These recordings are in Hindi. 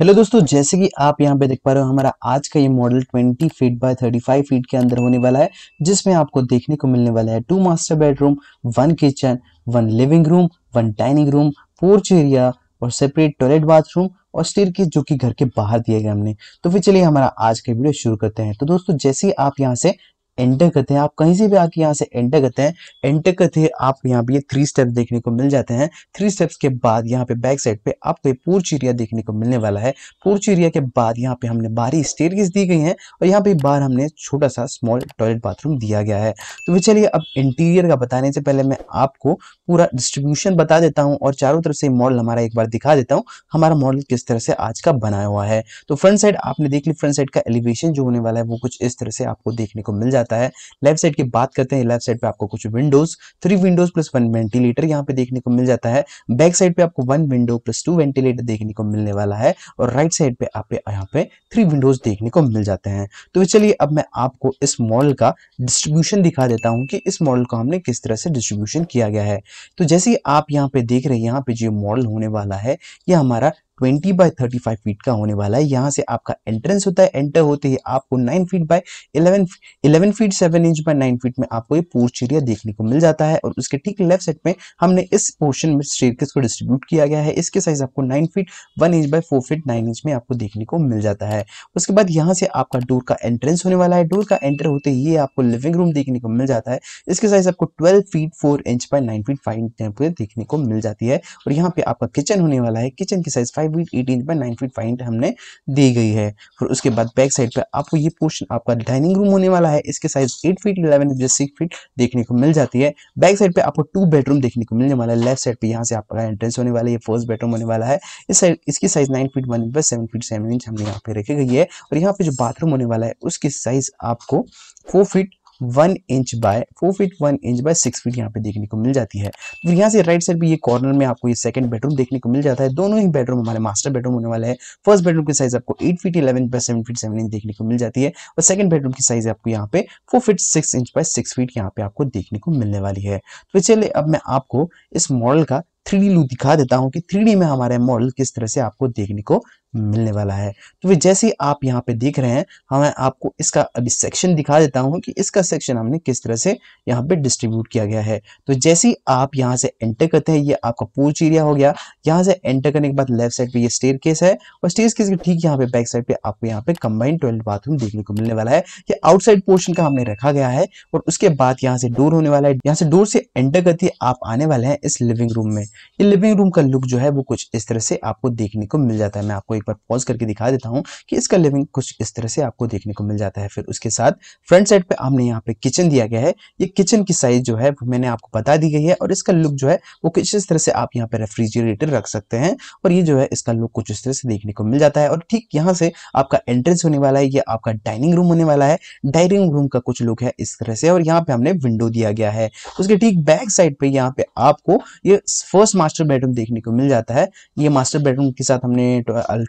हेलो दोस्तों जैसे कि आप यहां पे देख पा रहे हो हमारा आज का ये मॉडल 20 फीट बाय 35 फीट के अंदर होने वाला है जिसमें आपको देखने को मिलने वाला है two master bedroom one kitchen one living room one dining room porch area और सेपरेट टॉयलेट बाथरूम और स्टेर की जो कि घर के बाहर दिए गए हमने तो फिर चलिए हमारा आज का वीडियो शुरू करते हैं तो दोस्तों जैसे ही आप यहाँ से एंटर करते हैं आप कहीं से भी आके यहाँ से एंटर करते हैं एंटर करते हैं आपको यहाँ पे ये थ्री स्टेप्स देखने को मिल जाते हैं थ्री स्टेप्स के बाद यहाँ पे बैक साइड पे आपको ये पूर्च एरिया देखने को मिलने वाला है पूर्च एरिया के बाद यहाँ पे हमने बाहरी स्टेर दी गई है और यहाँ पे बाहर हमने छोटा सा स्मॉल टॉयलेट बाथरूम दिया गया है तो वे चलिए अब इंटीरियर का बताने से पहले मैं आपको पूरा डिस्ट्रीब्यूशन बता देता हूँ और चारों तरफ से मॉडल हमारा एक बार दिखा देता हूँ हमारा मॉडल किस तरह से आज का बनाया हुआ है तो फ्रंट साइड आपने देख ली फ्रंट साइड का एलिवेशन जो होने वाला है वो कुछ इस तरह से आपको देखने को मिल जाता जाता है लेफ्ट साइड की बात करते हैं लेफ्ट साइड पे आपको कुछ windows three windows plus one ventilator यहाँ पे देखने को मिल जाता है बैक साइड पे आपको one window plus two ventilator देखने को मिलने वाला है और राइट साइड पे आप यहाँ पे थ्री विंडोज देखने को मिल जाते हैं तो चलिए अब मैं आपको इस मॉडल का डिस्ट्रीब्यूशन दिखा देता हूँ कि इस मॉडल को हमने किस तरह से डिस्ट्रीब्यूशन किया गया है तो जैसे आप यहाँ पे देख रहे हैं यहाँ पे जो मॉडल होने वाला है ये हमारा twenty by thirty five feet का होने वाला है यहाँ से आपका एंट्रेंस होता है एंटर होते ही आपको nine feet by eleven eleven feet seven inch by nine feet में आपको ये पोर्च एरिया देखने को मिल जाता है और उसके ठीक लेफ्ट साइड में हमने इस पोर्शन में स्टेरकेस को डिस्ट्रीब्यूट किया गया है इसके साइज आपको nine feet one inch by four feet nine inch में आपको देखने को मिल जाता है उसके बाद यहाँ से आपका डोर का एंट्रेंस होने वाला है डोर का एंटर होते ही आपको लिविंग रूम देखने को मिल जाता है इसके साइज आपको twelve feet four inch by nine feet five inch देखने को मिल जाती है और यहाँ पे आपका किचन होने वाला है किचन की size five five feet eight inch पर नाइन फीट फाइव इंच हमने दी गई है फिर उसके बाद बैक साइड पर आपको ये पोर्शन आपका डाइनिंग रूम होने वाला है इसके size eight feet eleven inch six feet देखने को मिल जाती है बैक साइड पर आपको टू बेडरूम देखने को मिलने वाला है लेफ्ट साइड पर यहाँ से आपका एंट्रेंस होने वाला है फर्स्ट बेडरूम होने वाला है इस साइड इसकी size nine feet one inch by seven feet seven inch हमने यहाँ पे रखी गई है और यहाँ पे जो बाथरूम होने वाला है उसकी साइज आपको four feet one inch by four feet one inch by six feet यहाँ पे देखने को मिल जाती है फिर यहाँ से राइट साइड भी ये कॉर्नर में आपको ये सेकंड बेडरूम देखने को मिल जाता है दोनों ही बेडरूम हमारे मास्टर बेडरूम होने वाले हैं फर्स्ट बेडरूम की साइज आपको eight feet eleven by seven feet seven inch देखने को मिल जाती है और सेकंड बेडरूम की साइज आपको यहाँ पे four feet six inch by six feet यहाँ पे आपको देखने को मिलने वाली है तो चलिए अब मैं आपको इस मॉडल का थ्री डी लुक दिखा देता हूँ कि थ्री में हमारे मॉडल किस तरह से आपको देखने को मिलने वाला है तो फिर जैसे आप यहाँ पे देख रहे हैं हाँ मैं आपको इसका अभी सेक्शन दिखा देता हूँ कि इसका सेक्शन हमने किस तरह से यहाँ पे डिस्ट्रीब्यूट किया गया है तो जैसे ही आप यहाँ से एंटर करते हैं ये आपका पूछ एरिया हो गया यहाँ से एंटर करने के बाद लेफ्ट साइड पे ये स्टेयर केस है और स्टेयर केस के ठीक यहाँ पे बैक साइड पे आपको यहाँ पे कंबाइंड टॉयलेट बाथरूम देखने को मिलने वाला है ये आउटसाइड पोर्शन का हमने रखा गया है और उसके बाद यहाँ से डोर होने वाला है यहाँ से डोर से एंटर करते आप आने वाले हैं इस लिविंग रूम में ये लिविंग रूम का लुक जो है वो कुछ इस तरह से आपको देखने को मिल जाता है मैं आपको एक बार पॉज करके दिखा देता हूँ कि इसका लिविंग कुछ इस तरह से आपको देखने को मिल जाता है फिर उसके साथ फ्रंट साइड पे हमने यहाँ पे किचन दिया गया है ये किचन की साइज जो है वो मैंने आपको बता दी गई है और इसका लुक जो है वो कुछ इस तरह से आप यहाँ पे रेफ्रिजरेटर रख सकते हैं और ये जो है इसका लुक कुछ इस तरह से देखने को मिल जाता है और ठीक यहाँ से आपका एंट्रेंस होने वाला है ये आपका डाइनिंग रूम होने वाला है डाइनिंग रूम का कुछ लुक है इस तरह से और यहाँ पे हमने विंडो दिया गया है उसके ठीक बैक साइड पे यहाँ पे आपको ये फर्स्ट मास्टर बेडरूम देखने को मिल जाता है ये मास्टर बेडरूम के साथ हमने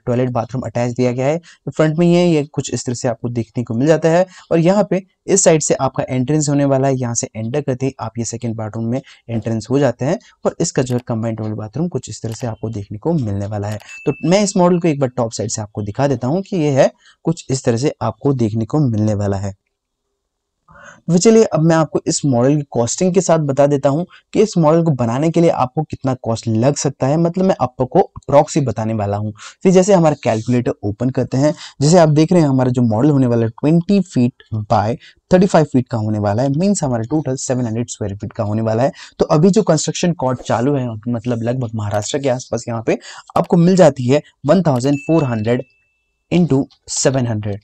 टॉयलेट बाथरूम अटैच दिया गया है तो फ्रंट में ये ये कुछ इस तरह से आपको देखने को मिल जाता है और यहाँ पे इस साइड से आपका एंट्रेंस होने वाला है यहाँ से एंटर करते ही आप ये सेकेंड बाथरूम में एंट्रेंस हो जाते हैं और इसका जो है कंबाइंड टॉयलेट बाथरूम कुछ इस तरह से आपको देखने को मिलने वाला है तो मैं इस मॉडल को एक बार टॉप साइड से आपको दिखा देता हूँ कि ये है कुछ इस तरह से आपको देखने को मिलने वाला है तो चलिए अब मैं आपको इस मॉडल की कॉस्टिंग के साथ बता देता हूँ कि इस मॉडल को बनाने के लिए आपको कितना कॉस्ट लग सकता है मतलब मैं आपको अप्रॉक्स ही बताने वाला हूँ फिर जैसे हमारा कैलकुलेटर ओपन करते हैं जैसे आप देख रहे हैं हमारा जो मॉडल होने वाला है ट्वेंटी फीट बाय 35 फीट का होने वाला है मीन्स हमारा टोटल 700 स्क्वायर फीट का होने वाला है तो अभी जो कंस्ट्रक्शन कॉस्ट चालू है मतलब लगभग महाराष्ट्र के आसपास यहाँ पे आपको मिल जाती है वन इंटू सेवन हंड्रेड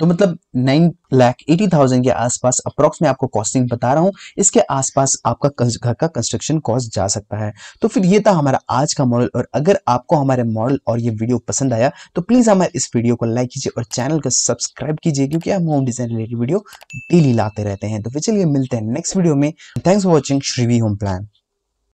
तो मतलब नाइन लाख एटी थाउजेंड के आसपास अप्रोक्स में आपको कॉस्टिंग बता रहा हूँ इसके आसपास आपका घर का कंस्ट्रक्शन कॉस्ट जा सकता है तो फिर ये था हमारा आज का मॉडल और अगर आपको हमारे मॉडल और ये वीडियो पसंद आया तो प्लीज़ हमारे इस वीडियो को लाइक कीजिए और चैनल को सब्सक्राइब कीजिए क्योंकि हम home design related video daily लाते रहते हैं तो फिर चलिए मिलते हैं नेक्स्ट वीडियो में thanks for watching Shrivi home plan